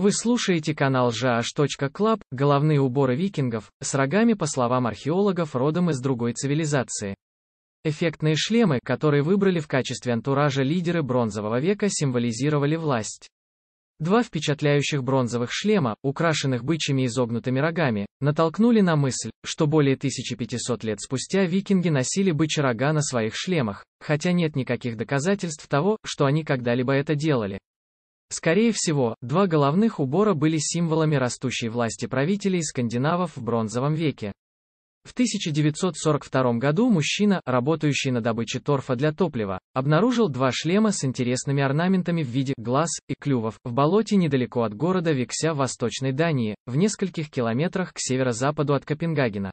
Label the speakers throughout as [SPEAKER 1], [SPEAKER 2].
[SPEAKER 1] Вы слушаете канал jaash.club, головные уборы викингов, с рогами, по словам археологов, родом из другой цивилизации. Эффектные шлемы, которые выбрали в качестве антуража лидеры бронзового века, символизировали власть. Два впечатляющих бронзовых шлема, украшенных бычьими изогнутыми рогами, натолкнули на мысль, что более 1500 лет спустя викинги носили бычьи рога на своих шлемах, хотя нет никаких доказательств того, что они когда-либо это делали. Скорее всего, два головных убора были символами растущей власти правителей скандинавов в бронзовом веке. В 1942 году мужчина, работающий на добыче торфа для топлива, обнаружил два шлема с интересными орнаментами в виде глаз и клювов в болоте недалеко от города Викся в Восточной Дании, в нескольких километрах к северо-западу от Копенгагена.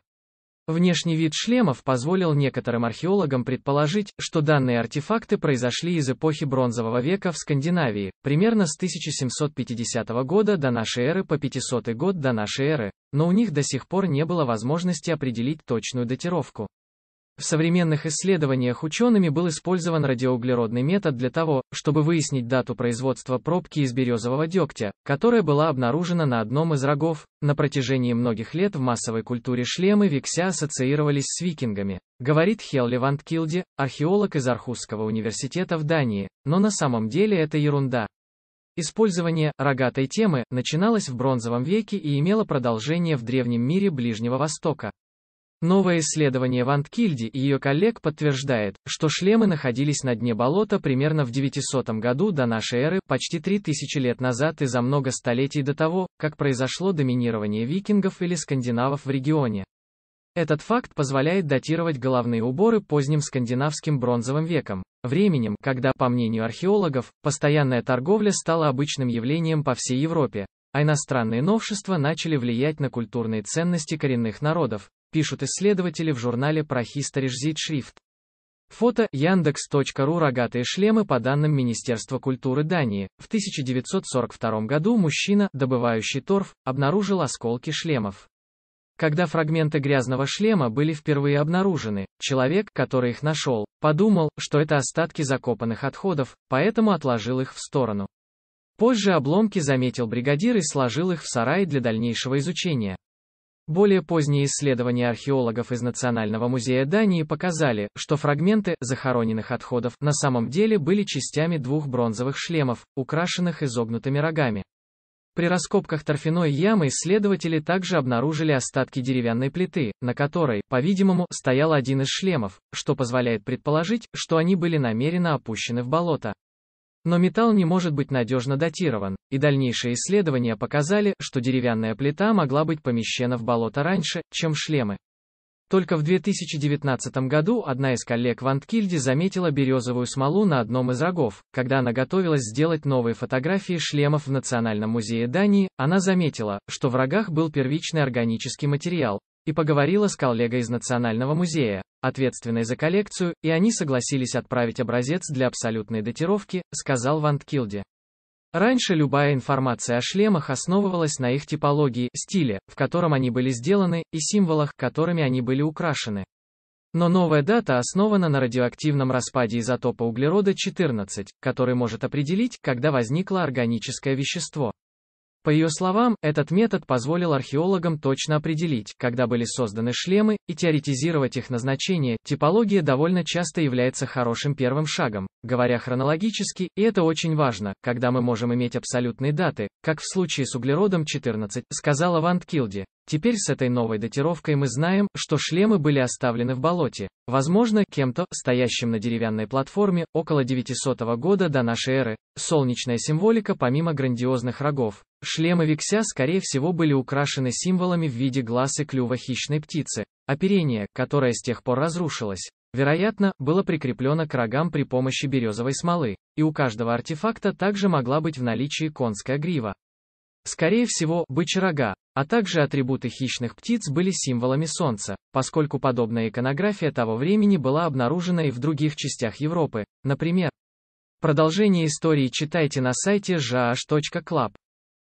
[SPEAKER 1] Внешний вид шлемов позволил некоторым археологам предположить, что данные артефакты произошли из эпохи Бронзового века в Скандинавии, примерно с 1750 года до нашей эры по 500 год до нашей эры, но у них до сих пор не было возможности определить точную датировку. В современных исследованиях учеными был использован радиоуглеродный метод для того, чтобы выяснить дату производства пробки из березового дегтя, которая была обнаружена на одном из рогов. На протяжении многих лет в массовой культуре шлемы векся ассоциировались с викингами, говорит Хелли Килди, археолог из Архузского университета в Дании, но на самом деле это ерунда. Использование рогатой темы начиналось в бронзовом веке и имело продолжение в древнем мире Ближнего Востока. Новое исследование Вандкильди и ее коллег подтверждает, что шлемы находились на дне болота примерно в 900 году до нашей эры, почти 3000 лет назад и за много столетий до того, как произошло доминирование викингов или скандинавов в регионе. Этот факт позволяет датировать головные уборы поздним скандинавским бронзовым веком, временем, когда, по мнению археологов, постоянная торговля стала обычным явлением по всей Европе, а иностранные новшества начали влиять на культурные ценности коренных народов, пишут исследователи в журнале про History Zeitschrift. Фото Яндекс.ру «Рогатые шлемы» по данным Министерства культуры Дании. В 1942 году мужчина, добывающий торф, обнаружил осколки шлемов. Когда фрагменты грязного шлема были впервые обнаружены, человек, который их нашел, подумал, что это остатки закопанных отходов, поэтому отложил их в сторону. Позже обломки заметил бригадир и сложил их в сарай для дальнейшего изучения. Более поздние исследования археологов из Национального музея Дании показали, что фрагменты захороненных отходов на самом деле были частями двух бронзовых шлемов, украшенных изогнутыми рогами. При раскопках торфяной ямы исследователи также обнаружили остатки деревянной плиты, на которой, по-видимому, стоял один из шлемов, что позволяет предположить, что они были намеренно опущены в болото. Но металл не может быть надежно датирован, и дальнейшие исследования показали, что деревянная плита могла быть помещена в болото раньше, чем шлемы. Только в 2019 году одна из коллег в Анткильде заметила березовую смолу на одном из рогов. Когда она готовилась сделать новые фотографии шлемов в Национальном музее Дании, она заметила, что в рогах был первичный органический материал, и поговорила с коллегой из Национального музея, ответственной за коллекцию, и они согласились отправить образец для абсолютной датировки, сказал Ван Ванткилде. Раньше любая информация о шлемах основывалась на их типологии, стиле, в котором они были сделаны, и символах, которыми они были украшены. Но новая дата основана на радиоактивном распаде изотопа углерода-14, который может определить, когда возникло органическое вещество. По ее словам, этот метод позволил археологам точно определить, когда были созданы шлемы, и теоретизировать их назначение. Типология довольно часто является хорошим первым шагом, говоря хронологически, и это очень важно, когда мы можем иметь абсолютные даты, как в случае с углеродом 14, сказала Ван Килди. Теперь с этой новой датировкой мы знаем, что шлемы были оставлены в болоте. Возможно, кем-то, стоящим на деревянной платформе, около 900 года до нашей эры. Солнечная символика помимо грандиозных рогов, Шлемы Викся скорее всего были украшены символами в виде глаз и клюва хищной птицы. Оперение, которое с тех пор разрушилось, вероятно, было прикреплено к рогам при помощи березовой смолы, и у каждого артефакта также могла быть в наличии конская грива. Скорее всего, бычьи рога, а также атрибуты хищных птиц были символами солнца, поскольку подобная иконография того времени была обнаружена и в других частях Европы, например. Продолжение истории читайте на сайте jh.club.